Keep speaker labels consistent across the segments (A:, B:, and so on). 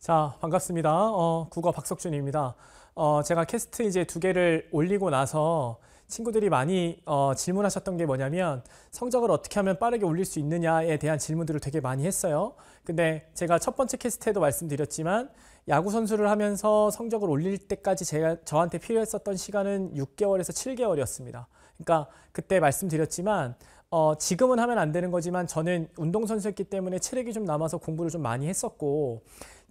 A: 자, 반갑습니다. 어, 국어 박석준입니다. 어, 제가 캐스트 이제 두 개를 올리고 나서 친구들이 많이 어, 질문하셨던 게 뭐냐면 성적을 어떻게 하면 빠르게 올릴 수 있느냐에 대한 질문들을 되게 많이 했어요. 근데 제가 첫 번째 캐스트에도 말씀드렸지만 야구 선수를 하면서 성적을 올릴 때까지 제가 저한테 필요했었던 시간은 6개월에서 7개월이었습니다. 그러니까 그때 말씀드렸지만 어, 지금은 하면 안 되는 거지만 저는 운동선수였기 때문에 체력이 좀 남아서 공부를 좀 많이 했었고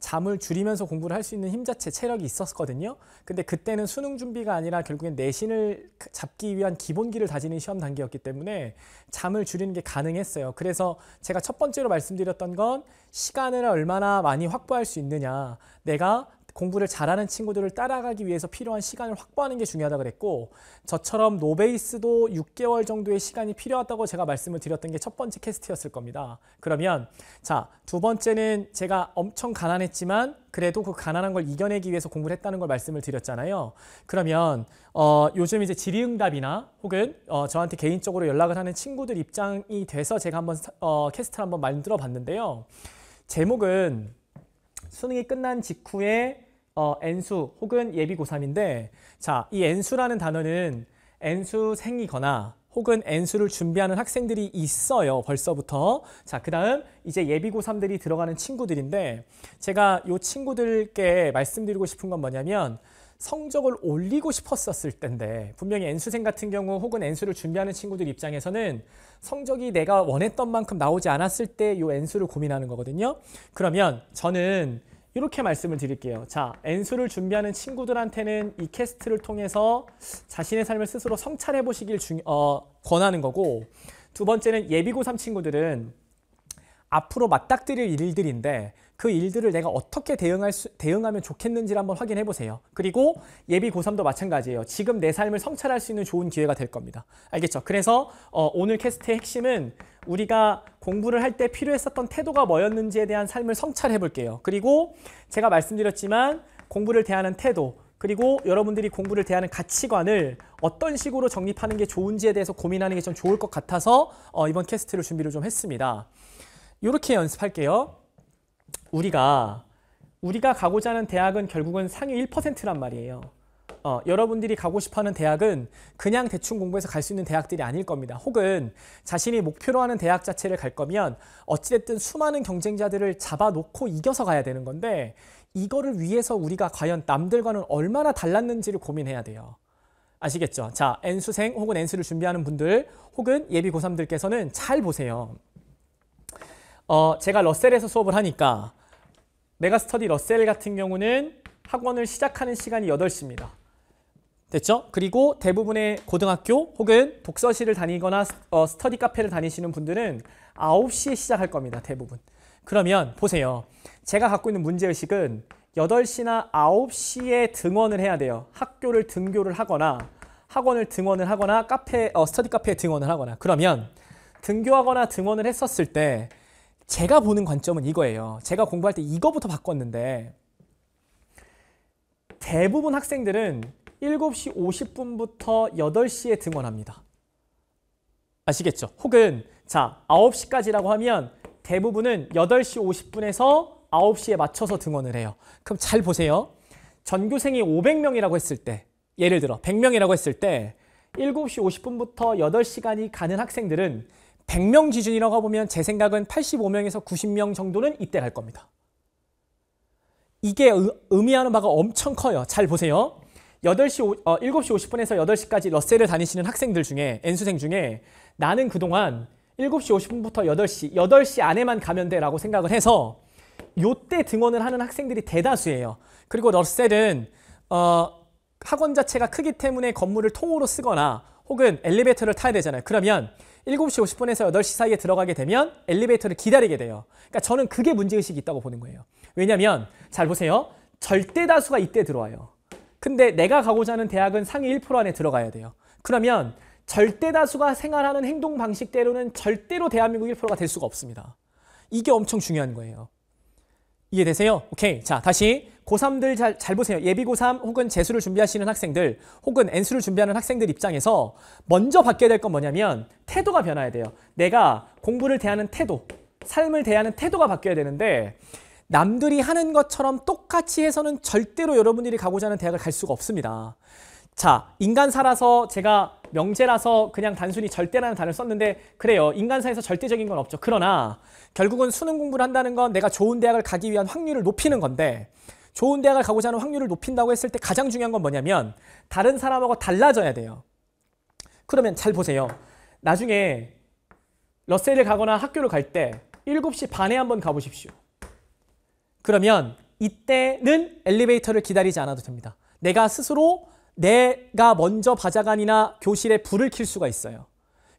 A: 잠을 줄이면서 공부를 할 수 있는 힘 자체 체력이 있었거든요. 근데 그때는 수능 준비가 아니라 결국엔 내신을 그 잡기 위한 기본기를 다지는 시험 단계였기 때문에 잠을 줄이는 게 가능했어요. 그래서 제가 첫 번째로 말씀드렸던 건 시간을 얼마나 많이 확보할 수 있느냐. 내가 공부를 잘하는 친구들을 따라가기 위해서 필요한 시간을 확보하는 게 중요하다 그랬고 저처럼 노베이스도 6개월 정도의 시간이 필요하다고 제가 말씀을 드렸던 게 첫 번째 캐스트였을 겁니다. 그러면 자 두 번째는 제가 엄청 가난했지만 그래도 그 가난한 걸 이겨내기 위해서 공부를 했다는 걸 말씀을 드렸잖아요. 그러면 어, 요즘 이제 질의응답이나 혹은 어, 저한테 개인적으로 연락을 하는 친구들 입장이 돼서 제가 한번 어, 캐스트를 한번 만들어 봤는데요. 제목은 수능이 끝난 직후에 어, N수 혹은 예비고3인데 자, 이 N수라는 단어는 N수생이거나 혹은 N수를 준비하는 학생들이 있어요. 벌써부터. 자, 그 다음 이제 예비고3들이 들어가는 친구들인데 제가 이 친구들께 말씀드리고 싶은 건 뭐냐면 성적을 올리고 싶었었을 때인데 분명히 N수생 같은 경우 혹은 N수를 준비하는 친구들 입장에서는 성적이 내가 원했던 만큼 나오지 않았을 때이 N수를 고민하는 거거든요. 그러면 저는 이렇게 말씀을 드릴게요. 자, 엔수를 준비하는 친구들한테는 이 캐스트를 통해서 자신의 삶을 스스로 성찰해 보시길 어, 권하는 거고 두 번째는 예비고3 친구들은 앞으로 맞닥뜨릴 일들인데 그 일들을 내가 어떻게 대응할 수, 대응하면 좋겠는지를 한번 확인해 보세요. 그리고 예비 고3도 마찬가지예요. 지금 내 삶을 성찰할 수 있는 좋은 기회가 될 겁니다. 알겠죠? 그래서 어, 오늘 캐스트의 핵심은 우리가 공부를 할 때 필요했었던 태도가 뭐였는지에 대한 삶을 성찰해 볼게요. 그리고 제가 말씀드렸지만 공부를 대하는 태도, 그리고 여러분들이 공부를 대하는 가치관을 어떤 식으로 정립하는 게 좋은지에 대해서 고민하는 게 좀 좋을 것 같아서 어, 이번 캐스트를 준비를 좀 했습니다. 이렇게 연습할게요. 우리가 우리가 가고자 하는 대학은 결국은 상위 1%란 말이에요. 어, 여러분들이 가고 싶어하는 대학은 그냥 대충 공부해서 갈 수 있는 대학들이 아닐 겁니다. 혹은 자신이 목표로 하는 대학 자체를 갈 거면 어찌됐든 수많은 경쟁자들을 잡아놓고 이겨서 가야 되는 건데 이거를 위해서 우리가 과연 남들과는 얼마나 달랐는지를 고민해야 돼요. 아시겠죠? 자, N수생 혹은 N수를 준비하는 분들 혹은 예비 고3들께서는 잘 보세요. 어, 제가 러셀에서 수업을 하니까 메가스터디 러셀 같은 경우는 학원을 시작하는 시간이 8시입니다. 됐죠? 그리고 대부분의 고등학교 혹은 독서실을 다니거나 어, 스터디 카페를 다니시는 분들은 9시에 시작할 겁니다. 대부분. 그러면 보세요. 제가 갖고 있는 문제의식은 8시나 9시에 등원을 해야 돼요. 학교를 등교를 하거나 학원을 등원을 하거나 카페 어, 스터디 카페에 등원을 하거나 그러면 등교하거나 등원을 했었을 때 제가 보는 관점은 이거예요. 제가 공부할 때 이거부터 바꿨는데 대부분 학생들은 7시 50분부터 8시에 등원합니다. 아시겠죠? 혹은 자 9시까지라고 하면 대부분은 8시 50분에서 9시에 맞춰서 등원을 해요. 그럼 잘 보세요. 전교생이 500명이라고 했을 때 예를 들어 100명이라고 했을 때 7시 50분부터 8시간이 가는 학생들은 100명 기준이라고 해보면 제 생각은 85명에서 90명 정도는 이때 갈 겁니다. 이게 의미하는 바가 엄청 커요. 잘 보세요. 8시, 어, 7시 50분에서 8시까지 러셀을 다니시는 학생들 중에, N수생 중에 나는 그동안 7시 50분부터 8시, 8시 안에만 가면 돼 라고 생각을 해서 요때 등원을 하는 학생들이 대다수예요. 그리고 러셀은 어, 학원 자체가 크기 때문에 건물을 통으로 쓰거나 혹은 엘리베이터를 타야 되잖아요. 그러면 7시 50분에서 8시 사이에 들어가게 되면 엘리베이터를 기다리게 돼요. 그러니까 저는 그게 문제의식이 있다고 보는 거예요. 왜냐면 하잘 보세요. 절대 다수가 이때 들어와요. 근데 내가 가고자 하는 대학은 상위 1% 안에 들어가야 돼요. 그러면 절대 다수가 생활하는 행동 방식대로는 절대로 대한민국 1%가 될 수가 없습니다. 이게 엄청 중요한 거예요. 이해되세요? 오케이. 자, 다시 고3들 잘, 잘 보세요. 예비고3 혹은 재수를 준비하시는 학생들 혹은 N수를 준비하는 학생들 입장에서 먼저 받게 될건 뭐냐면 태도가 변화해야 돼요. 내가 공부를 대하는 태도, 삶을 대하는 태도가 바뀌어야 되는데 남들이 하는 것처럼 똑같이 해서는 절대로 여러분들이 가고자 하는 대학을 갈 수가 없습니다. 자, 인간사라서 제가 명제라서 그냥 단순히 절대라는 단어를 썼는데 그래요. 인간사에서 절대적인 건 없죠. 그러나 결국은 수능 공부를 한다는 건 내가 좋은 대학을 가기 위한 확률을 높이는 건데 좋은 대학을 가고자 하는 확률을 높인다고 했을 때 가장 중요한 건 뭐냐면 다른 사람하고 달라져야 돼요. 그러면 잘 보세요. 나중에 러셀을 가거나 학교를 갈 때 7시 반에 한번 가보십시오. 그러면 이때는 엘리베이터를 기다리지 않아도 됩니다. 내가 스스로 내가 먼저 바자관이나 교실에 불을 킬 수가 있어요.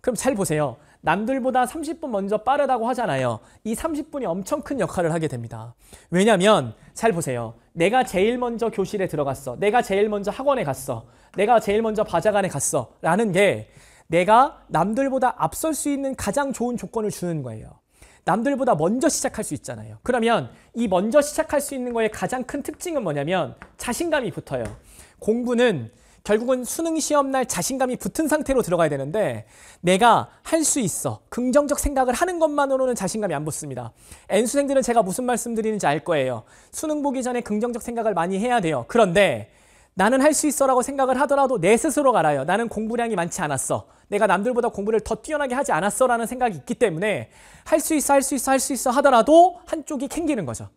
A: 그럼 잘 보세요. 남들보다 30분 먼저 빠르다고 하잖아요. 이 30분이 엄청 큰 역할을 하게 됩니다. 왜냐하면 잘 보세요. 내가 제일 먼저 교실에 들어갔어. 내가 제일 먼저 학원에 갔어. 내가 제일 먼저 바자관에 갔어. 라는 게 내가 남들보다 앞설 수 있는 가장 좋은 조건을 주는 거예요. 남들보다 먼저 시작할 수 있잖아요. 그러면 이 먼저 시작할 수 있는 거의 가장 큰 특징은 뭐냐면 자신감이 붙어요. 공부는 결국은 수능 시험 날 자신감이 붙은 상태로 들어가야 되는데 내가 할 수 있어 긍정적 생각을 하는 것만으로는 자신감이 안 붙습니다. N수생들은 제가 무슨 말씀드리는지 알 거예요. 수능 보기 전에 긍정적 생각을 많이 해야 돼요. 그런데 나는 할 수 있어라고 생각을 하더라도 내 스스로가 알아요. 나는 공부량이 많지 않았어. 내가 남들보다 공부를 더 뛰어나게 하지 않았어라는 생각이 있기 때문에 할 수 있어, 할 수 있어, 할 수 있어 하더라도 한쪽이 캥기는 거죠.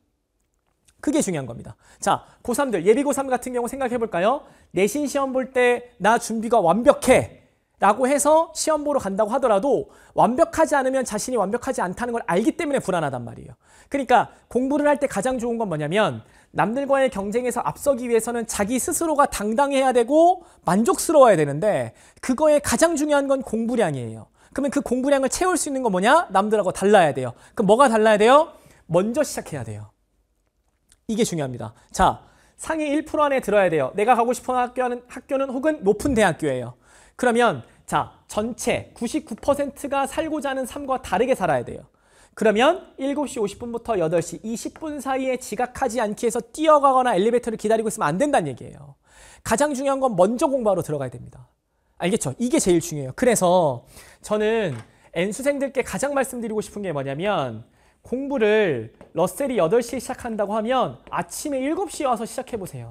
A: 그게 중요한 겁니다. 자, 고3들, 예비고3 같은 경우 생각해 볼까요? 내신 시험 볼 때 나 준비가 완벽해. 라고 해서 시험 보러 간다고 하더라도 완벽하지 않으면 자신이 완벽하지 않다는 걸 알기 때문에 불안하단 말이에요. 그러니까 공부를 할 때 가장 좋은 건 뭐냐면 남들과의 경쟁에서 앞서기 위해서는 자기 스스로가 당당해야 되고 만족스러워야 되는데 그거에 가장 중요한 건 공부량이에요. 그러면 그 공부량을 채울 수 있는 건 뭐냐? 남들하고 달라야 돼요. 그럼 뭐가 달라야 돼요? 먼저 시작해야 돼요. 이게 중요합니다. 자, 상위 1% 안에 들어야 돼요. 내가 가고 싶은 학교는, 학교는 혹은 높은 대학교예요. 그러면 자, 전체 99%가 살고자 하는 삶과 다르게 살아야 돼요. 그러면 7시 50분부터 8시 20분 사이에 지각하지 않기 위해서 뛰어가거나 엘리베이터를 기다리고 있으면 안 된다는 얘기예요. 가장 중요한 건 먼저 공부하러 들어가야 됩니다. 알겠죠? 이게 제일 중요해요. 그래서 저는 N수생들께 가장 말씀드리고 싶은 게 뭐냐면 공부를 러셀이 8시에 시작한다고 하면 아침에 7시에 와서 시작해보세요.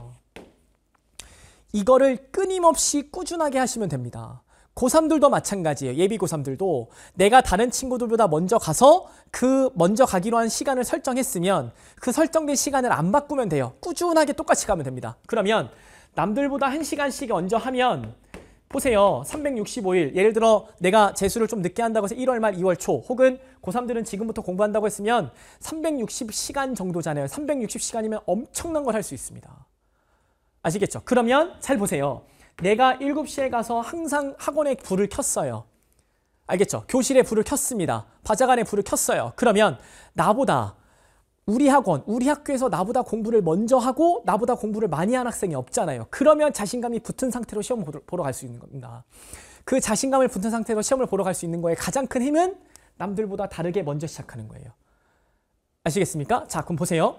A: 이거를 끊임없이 꾸준하게 하시면 됩니다. 고3들도 마찬가지예요. 예비 고3들도 내가 다른 친구들보다 먼저 가서 그 먼저 가기로 한 시간을 설정했으면 그 설정된 시간을 안 바꾸면 돼요. 꾸준하게 똑같이 가면 됩니다. 그러면 남들보다 1시간씩 먼저 하면 보세요. 365일. 예를 들어 내가 재수를 좀 늦게 한다고 해서 1월 말 2월 초 혹은 고3들은 지금부터 공부한다고 했으면 360시간 정도잖아요. 360시간이면 엄청난 걸 할 수 있습니다. 아시겠죠? 그러면 잘 보세요. 내가 7시에 가서 항상 학원에 불을 켰어요. 알겠죠? 교실에 불을 켰습니다. 바자관에 불을 켰어요. 그러면 나보다 우리 학원, 우리 학교에서 나보다 공부를 먼저 하고 나보다 공부를 많이 한 학생이 없잖아요. 그러면 자신감이 붙은 상태로 시험 보러 갈 수 있는 겁니다. 그 자신감을 붙은 상태로 시험을 보러 갈 수 있는 거에 가장 큰 힘은 남들보다 다르게 먼저 시작하는 거예요. 아시겠습니까? 자, 그럼 보세요.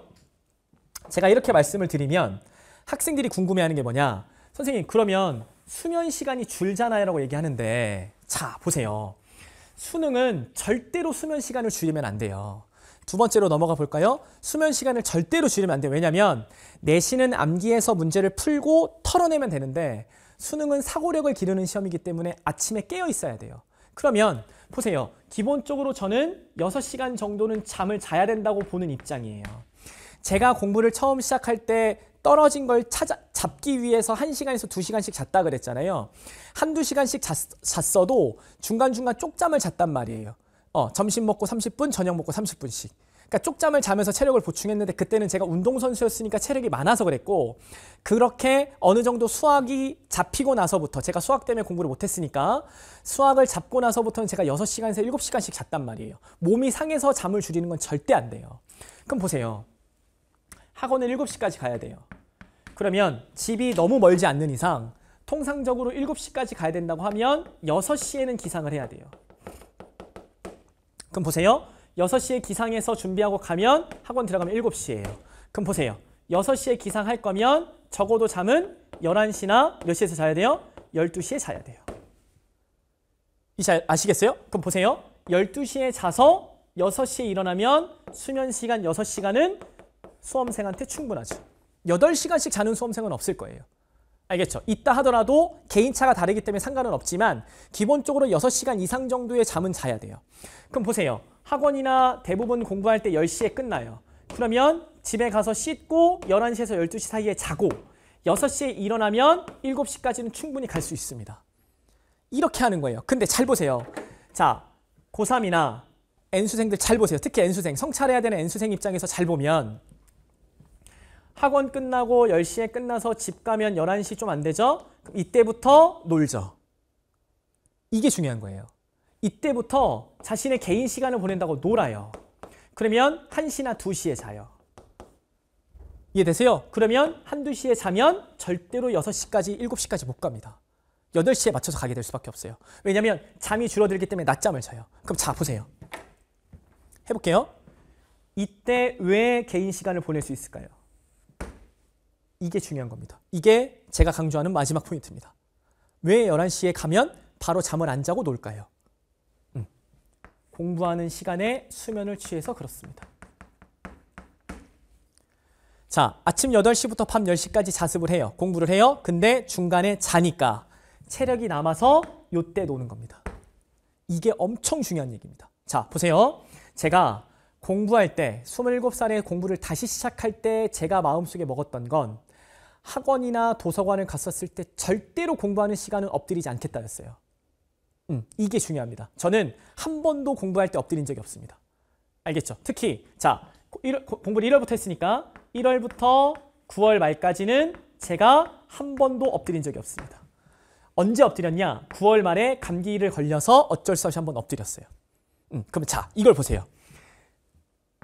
A: 제가 이렇게 말씀을 드리면 학생들이 궁금해하는 게 뭐냐. 선생님, 그러면 수면 시간이 줄잖아요 라고 얘기하는데 자, 보세요. 수능은 절대로 수면 시간을 줄이면 안 돼요. 두 번째로 넘어가 볼까요? 수면 시간을 절대로 줄이면 안 돼요. 왜냐하면 내신은 암기해서 문제를 풀고 털어내면 되는데 수능은 사고력을 기르는 시험이기 때문에 아침에 깨어 있어야 돼요. 그러면 보세요. 기본적으로 저는 6시간 정도는 잠을 자야 된다고 보는 입장이에요. 제가 공부를 처음 시작할 때 떨어진 걸 찾아, 잡기 위해서 1시간에서 2시간씩 잤다 그랬잖아요. 한두 시간씩 잤, 잤어도 중간중간 쪽잠을 잤단 말이에요. 어, 점심 먹고 30분, 저녁 먹고 30분씩. 그러니까 쪽잠을 자면서 체력을 보충했는데 그때는 제가 운동선수였으니까 체력이 많아서 그랬고 그렇게 어느 정도 수학이 잡히고 나서부터 제가 수학 때문에 공부를 못했으니까 수학을 잡고 나서부터는 제가 6시간에서 7시간씩 잤단 말이에요. 몸이 상해서 잠을 줄이는 건 절대 안 돼요. 그럼 보세요. 학원을 7시까지 가야 돼요. 그러면 집이 너무 멀지 않는 이상 통상적으로 7시까지 가야 된다고 하면 6시에는 기상을 해야 돼요. 그럼 보세요. 6시에 기상해서 준비하고 가면 학원 들어가면 7시예요. 그럼 보세요. 6시에 기상할 거면 적어도 잠은 11시나 몇 시에서 자야 돼요? 12시에 자야 돼요. 이제 아시겠어요? 그럼 보세요. 12시에 자서 6시에 일어나면 수면 시간 6시간은 수험생한테 충분하죠. 8시간씩 자는 수험생은 없을 거예요. 알겠죠? 있다 하더라도 개인차가 다르기 때문에 상관은 없지만 기본적으로 6시간 이상 정도의 잠은 자야 돼요. 그럼 보세요. 학원이나 대부분 공부할 때 10시에 끝나요. 그러면 집에 가서 씻고 11시에서 12시 사이에 자고 6시에 일어나면 7시까지는 충분히 갈 수 있습니다. 이렇게 하는 거예요. 근데 잘 보세요. 자, 고3이나 N수생들 잘 보세요. 특히 N수생, 성찰해야 되는 N수생 입장에서 잘 보면 학원 끝나고 10시에 끝나서 집 가면 11시 좀 안 되죠? 그럼 이때부터 놀죠. 이게 중요한 거예요. 이때부터 자신의 개인 시간을 보낸다고 놀아요. 그러면 1시나 2시에 자요. 이해되세요? 그러면 1, 2시에 자면 절대로 6시까지, 7시까지 못 갑니다. 8시에 맞춰서 가게 될 수밖에 없어요. 왜냐하면 잠이 줄어들기 때문에 낮잠을 자요. 그럼 자 보세요. 해볼게요. 이때 왜 개인 시간을 보낼 수 있을까요? 이게 중요한 겁니다. 이게 제가 강조하는 마지막 포인트입니다. 왜 11시에 가면 바로 잠을 안 자고 놀까요? 음. 공부하는 시간에 수면을 취해서 그렇습니다. 자, 아침 8시부터 밤 10시까지 자습을 해요. 공부를 해요. 근데 중간에 자니까 체력이 남아서 요때 노는 겁니다. 이게 엄청 중요한 얘기입니다. 자, 보세요. 제가 공부할 때 27살에 공부를 다시 시작할 때 제가 마음속에 먹었던 건 학원이나 도서관을 갔었을 때 절대로 공부하는 시간은 엎드리지 않겠다였어요. 음, 이게 중요합니다. 저는 한 번도 공부할 때 엎드린 적이 없습니다. 알겠죠? 특히 자 1월, 공부를 1월부터 했으니까 1월부터 9월 말까지는 제가 한 번도 엎드린 적이 없습니다. 언제 엎드렸냐? 9월 말에 감기를 걸려서 어쩔 수 없이 한 번 엎드렸어요. 음, 그럼 자 이걸 보세요.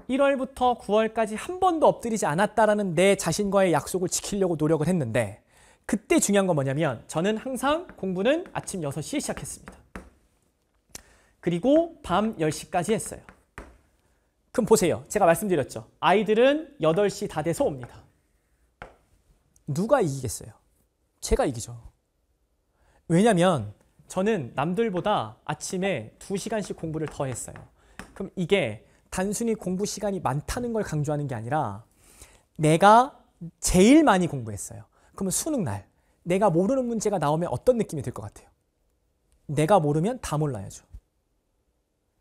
A: 1월부터 9월까지 한 번도 엎드리지 않았다라는 내 자신과의 약속을 지키려고 노력을 했는데 그때 중요한 건 뭐냐면 저는 항상 공부는 아침 6시에 시작했습니다. 그리고 밤 10시까지 했어요. 그럼 보세요. 제가 말씀드렸죠. 아이들은 8시 다 돼서 옵니다. 누가 이기겠어요? 제가 이기죠. 왜냐면 저는 남들보다 아침에 2시간씩 공부를 더 했어요. 그럼 이게 단순히 공부 시간이 많다는 걸 강조하는 게 아니라 내가 제일 많이 공부했어요. 그러면 수능 날 내가 모르는 문제가 나오면 어떤 느낌이 들 것 같아요? 내가 모르면 다 몰라야죠.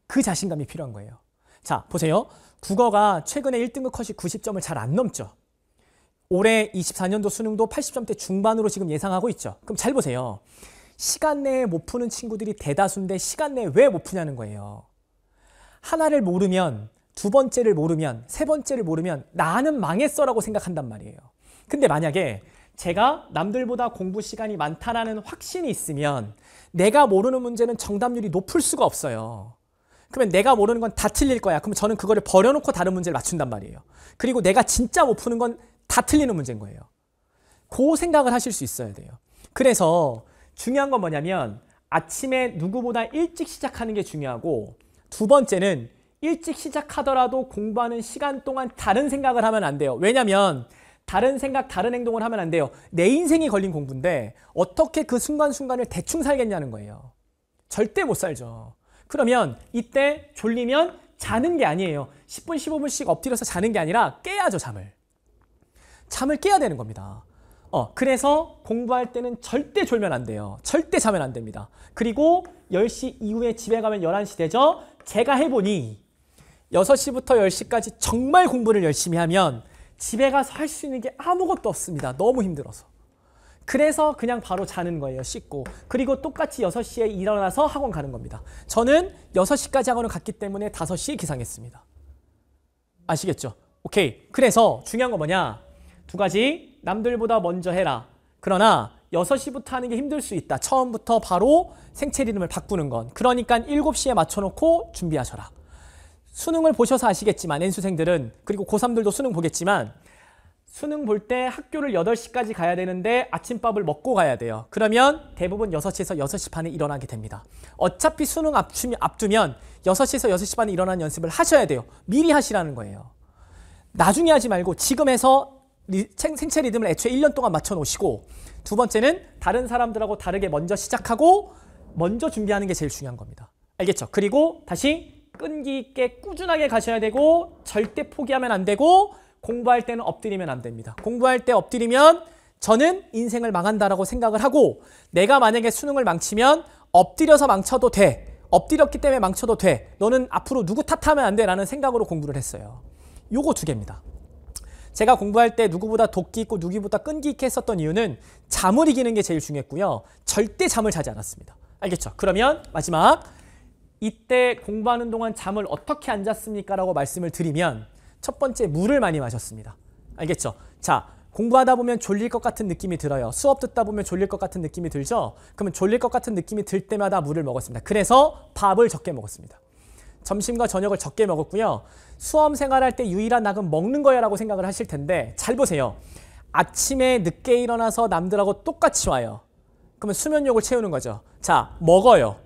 A: 그 자신감이 필요한 거예요. 자, 보세요. 국어가 최근에 1등급 컷이 90점을 잘 안 넘죠. 올해 24년도 수능도 80점대 중반으로 지금 예상하고 있죠. 그럼 잘 보세요. 시간 내에 못 푸는 친구들이 대다수인데 시간 내에 왜 못 푸냐는 거예요. 하나를 모르면 두 번째를 모르면 세 번째를 모르면 나는 망했어라고 생각한단 말이에요. 근데 만약에 제가 남들보다 공부 시간이 많다라는 확신이 있으면 내가 모르는 문제는 정답률이 높을 수가 없어요. 그러면 내가 모르는 건 다 틀릴 거야. 그럼 저는 그거를 버려놓고 다른 문제를 맞춘단 말이에요. 그리고 내가 진짜 못 푸는 건 다 틀리는 문제인 거예요. 그 생각을 하실 수 있어야 돼요. 그래서 중요한 건 뭐냐면 아침에 누구보다 일찍 시작하는 게 중요하고 두 번째는 일찍 시작하더라도 공부하는 시간 동안 다른 생각을 하면 안 돼요. 왜냐면 하 다른 생각, 다른 행동을 하면 안 돼요. 내 인생이 걸린 공부인데 어떻게 그 순간순간을 대충 살겠냐는 거예요. 절대 못 살죠. 그러면 이때 졸리면 자는 게 아니에요. 10분, 15분씩 엎드려서 자는 게 아니라 깨야죠, 잠을. 잠을 깨야 되는 겁니다. 어, 그래서 공부할 때는 절대 졸면 안 돼요. 절대 자면 안 됩니다. 그리고 10시 이후에 집에 가면 11시 되죠? 제가 해보니 6시부터 10시까지 정말 공부를 열심히 하면 집에 가서 할 수 있는 게 아무것도 없습니다. 너무 힘들어서. 그래서 그냥 바로 자는 거예요. 씻고. 그리고 똑같이 6시에 일어나서 학원 가는 겁니다. 저는 6시까지 학원을 갔기 때문에 5시에 기상했습니다. 아시겠죠? 오케이. 그래서 중요한 건 뭐냐? 두 가지. 남들보다 먼저 해라. 그러나 6 시부터 하는 게 힘들 수 있다. 처음부터 바로 생체 리듬을 바꾸는 건. 그러니까 7 시에 맞춰놓고 준비하셔라. 수능을 보셔서 아시겠지만 N수생들은 그리고 고3들도 수능 보겠지만 수능 볼 때 학교를 8 시까지 가야 되는데 아침밥을 먹고 가야 돼요. 그러면 대부분 6 시에서 6시 반에 일어나게 됩니다. 어차피 수능 앞두면 6 시에서 6시 반에 일어나는 연습을 하셔야 돼요. 미리 하시라는 거예요. 나중에 하지 말고 지금 해서 리, 생체 리듬을 애초에 1년 동안 맞춰 놓으시고 두 번째는 다른 사람들하고 다르게 먼저 시작하고 먼저 준비하는 게 제일 중요한 겁니다. 알겠죠? 그리고 다시 끈기 있게 꾸준하게 가셔야 되고 절대 포기하면 안 되고 공부할 때는 엎드리면 안 됩니다. 공부할 때 엎드리면 저는 인생을 망한다라고 생각을 하고 내가 만약에 수능을 망치면 엎드려서 망쳐도 돼. 엎드렸기 때문에 망쳐도 돼. 너는 앞으로 누구 탓하면 안 돼라는 생각으로 공부를 했어요. 요거 두 개입니다. 제가 공부할 때 누구보다 독기 있고 누구보다 끈기 있게 했었던 이유는 잠을 이기는 게 제일 중요했고요. 절대 잠을 자지 않았습니다. 알겠죠? 그러면 마지막 이때 공부하는 동안 잠을 어떻게 안 잤습니까? 라고 말씀을 드리면 첫 번째 물을 많이 마셨습니다. 알겠죠? 자, 공부하다 보면 졸릴 것 같은 느낌이 들어요. 수업 듣다 보면 졸릴 것 같은 느낌이 들죠? 그러면 졸릴 것 같은 느낌이 들 때마다 물을 먹었습니다. 그래서 밥을 적게 먹었습니다. 점심과 저녁을 적게 먹었고요. 수험 생활할 때 유일한 낙은 먹는 거야라고 생각을 하실 텐데 잘 보세요. 아침에 늦게 일어나서 남들하고 똑같이 와요. 그러면 수면욕을 채우는 거죠. 자, 먹어요.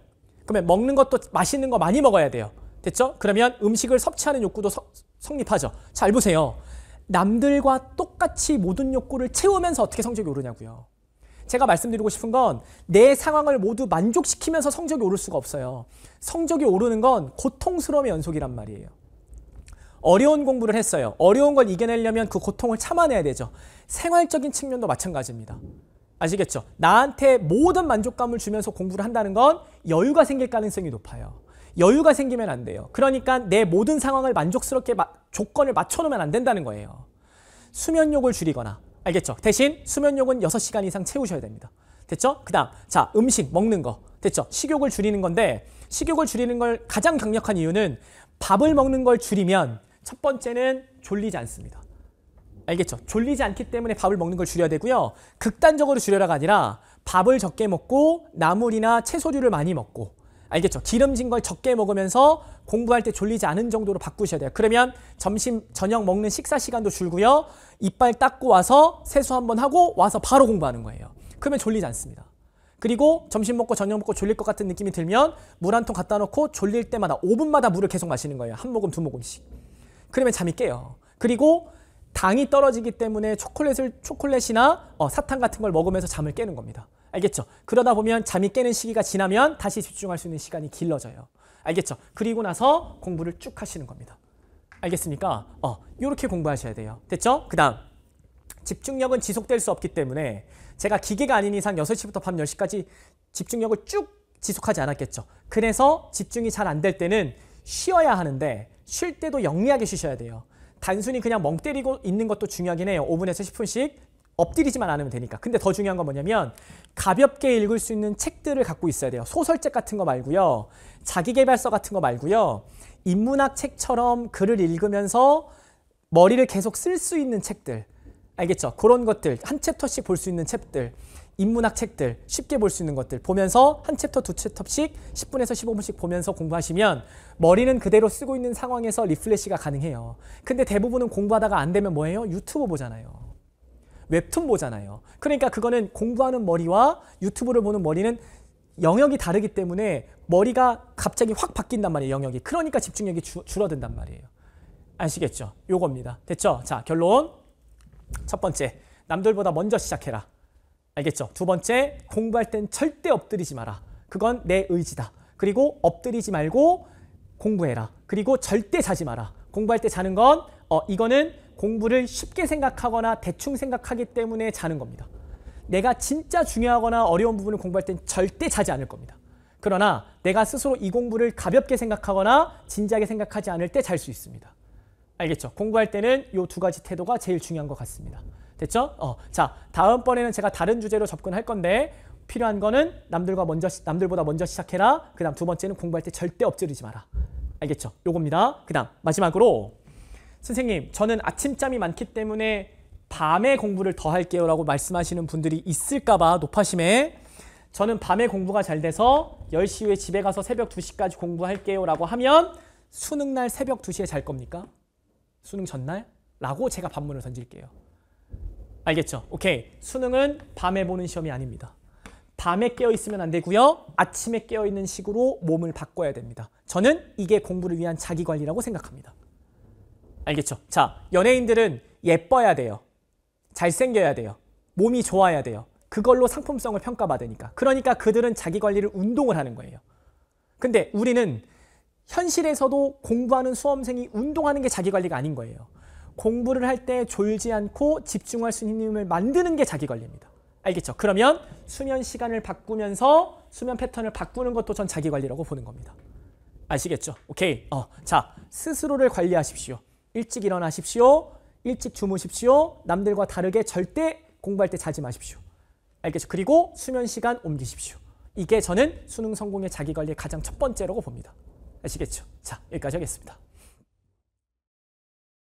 A: 그러면 먹는 것도 맛있는 거 많이 먹어야 돼요. 됐죠? 그러면 음식을 섭취하는 욕구도 서, 성립하죠. 잘 보세요. 남들과 똑같이 모든 욕구를 채우면서 어떻게 성적이 오르냐고요. 제가 말씀드리고 싶은 건 내 상황을 모두 만족시키면서 성적이 오를 수가 없어요. 성적이 오르는 건 고통스러움의 연속이란 말이에요. 어려운 공부를 했어요. 어려운 걸 이겨내려면 그 고통을 참아내야 되죠. 생활적인 측면도 마찬가지입니다. 아시겠죠? 나한테 모든 만족감을 주면서 공부를 한다는 건 여유가 생길 가능성이 높아요. 여유가 생기면 안 돼요. 그러니까 내 모든 상황을 만족스럽게 마, 조건을 맞춰놓으면 안 된다는 거예요. 수면욕을 줄이거나 알겠죠? 대신 수면욕은 6시간 이상 채우셔야 됩니다. 됐죠? 그 다음 자 음식 먹는 거 됐죠? 식욕을 줄이는 건데 식욕을 줄이는 걸 가장 강력한 이유는 밥을 먹는 걸 줄이면 첫 번째는 졸리지 않습니다. 알겠죠? 졸리지 않기 때문에 밥을 먹는 걸 줄여야 되고요. 극단적으로 줄여라가 아니라 밥을 적게 먹고 나물이나 채소류를 많이 먹고 알겠죠? 기름진 걸 적게 먹으면서 공부할 때 졸리지 않은 정도로 바꾸셔야 돼요. 그러면 점심, 저녁 먹는 식사 시간도 줄고요. 이빨 닦고 와서 세수 한번 하고 와서 바로 공부하는 거예요. 그러면 졸리지 않습니다. 그리고 점심 먹고 저녁 먹고 졸릴 것 같은 느낌이 들면 물 한 통 갖다 놓고 졸릴 때마다 5분마다 물을 계속 마시는 거예요. 한 모금, 두 모금씩. 그러면 잠이 깨요. 그리고 당이 떨어지기 때문에 초콜릿을 초콜릿이나 어, 사탕 같은 걸 먹으면서 잠을 깨는 겁니다. 알겠죠? 그러다 보면 잠이 깨는 시기가 지나면 다시 집중할 수 있는 시간이 길러져요. 알겠죠? 그리고 나서 공부를 쭉 하시는 겁니다. 알겠습니까? 어, 이렇게 공부하셔야 돼요. 됐죠? 그 다음 집중력은 지속될 수 없기 때문에 제가 기계가 아닌 이상 6시부터 밤 10시까지 집중력을 쭉 지속하지 않았겠죠. 그래서 집중이 잘 안 될 때는 쉬어야 하는데 쉴 때도 영리하게 쉬셔야 돼요. 단순히 그냥 멍 때리고 있는 것도 중요하긴 해요. 5분에서 10분씩 엎드리지만 않으면 되니까. 근데 더 중요한 건 뭐냐면 가볍게 읽을 수 있는 책들을 갖고 있어야 돼요. 소설책 같은 거 말고요. 자기개발서 같은 거 말고요. 인문학 책처럼 글을 읽으면서 머리를 계속 쓸 수 있는 책들. 알겠죠? 그런 것들. 한 챕터씩 볼 수 있는 책들. 인문학 책들 쉽게 볼 수 있는 것들 보면서 한 챕터 두 챕터씩 10분에서 15분씩 보면서 공부하시면 머리는 그대로 쓰고 있는 상황에서 리플레시가 가능해요. 근데 대부분은 공부하다가 안 되면 뭐예요? 유튜브 보잖아요. 웹툰 보잖아요. 그러니까 그거는 공부하는 머리와 유튜브를 보는 머리는 영역이 다르기 때문에 머리가 갑자기 확 바뀐단 말이에요. 영역이. 그러니까 집중력이 주, 줄어든단 말이에요. 아시겠죠? 요겁니다. 됐죠? 자, 결론. 첫 번째, 남들보다 먼저 시작해라. 알겠죠? 두 번째, 공부할 땐 절대 엎드리지 마라. 그건 내 의지다. 그리고 엎드리지 말고 공부해라. 그리고 절대 자지 마라. 공부할 때 자는 건 어, 이거는 공부를 쉽게 생각하거나 대충 생각하기 때문에 자는 겁니다. 내가 진짜 중요하거나 어려운 부분을 공부할 땐 절대 자지 않을 겁니다. 그러나 내가 스스로 이 공부를 가볍게 생각하거나 진지하게 생각하지 않을 때 잘 수 있습니다. 알겠죠? 공부할 때는 이 두 가지 태도가 제일 중요한 것 같습니다. 됐죠? 어, 자, 다음번에는 제가 다른 주제로 접근할 건데 필요한 거는 남들과 먼저 남들보다 먼저 시작해라. 그다음 두 번째는 공부할 때 절대 엎드리지 마라. 알겠죠? 요겁니다. 그다음 마지막으로 선생님 저는 아침잠이 많기 때문에 밤에 공부를 더 할게요 라고 말씀하시는 분들이 있을까 봐높아심에 저는 밤에 공부가 잘 돼서 10시 후에 집에 가서 새벽 2시까지 공부할게요 라고 하면 수능 날 새벽 2시에 잘 겁니까? 수능 전날? 라고 제가 반문을 던질게요. 알겠죠? 오케이. 수능은 밤에 보는 시험이 아닙니다. 밤에 깨어있으면 안 되고요. 아침에 깨어있는 식으로 몸을 바꿔야 됩니다. 저는 이게 공부를 위한 자기관리라고 생각합니다. 알겠죠? 자, 연예인들은 예뻐야 돼요. 잘생겨야 돼요. 몸이 좋아야 돼요. 그걸로 상품성을 평가받으니까. 그러니까 그들은 자기 관리를 운동을 하는 거예요. 근데 우리는 현실에서도 공부하는 수험생이 운동하는 게 자기 관리가 아닌 거예요. 공부를 할 때 졸지 않고 집중할 수 있는 힘을 만드는 게 자기 관리입니다. 알겠죠? 그러면 수면 시간을 바꾸면서 수면 패턴을 바꾸는 것도 전 자기 관리라고 보는 겁니다. 아시겠죠? 오케이. 어, 자, 스스로를 관리하십시오. 일찍 일어나십시오. 일찍 주무십시오. 남들과 다르게 절대 공부할 때 자지 마십시오. 알겠죠? 그리고 수면 시간 옮기십시오. 이게 저는 수능 성공의 자기관리의 가장 첫 번째라고 봅니다. 아시겠죠? 자, 여기까지 하겠습니다.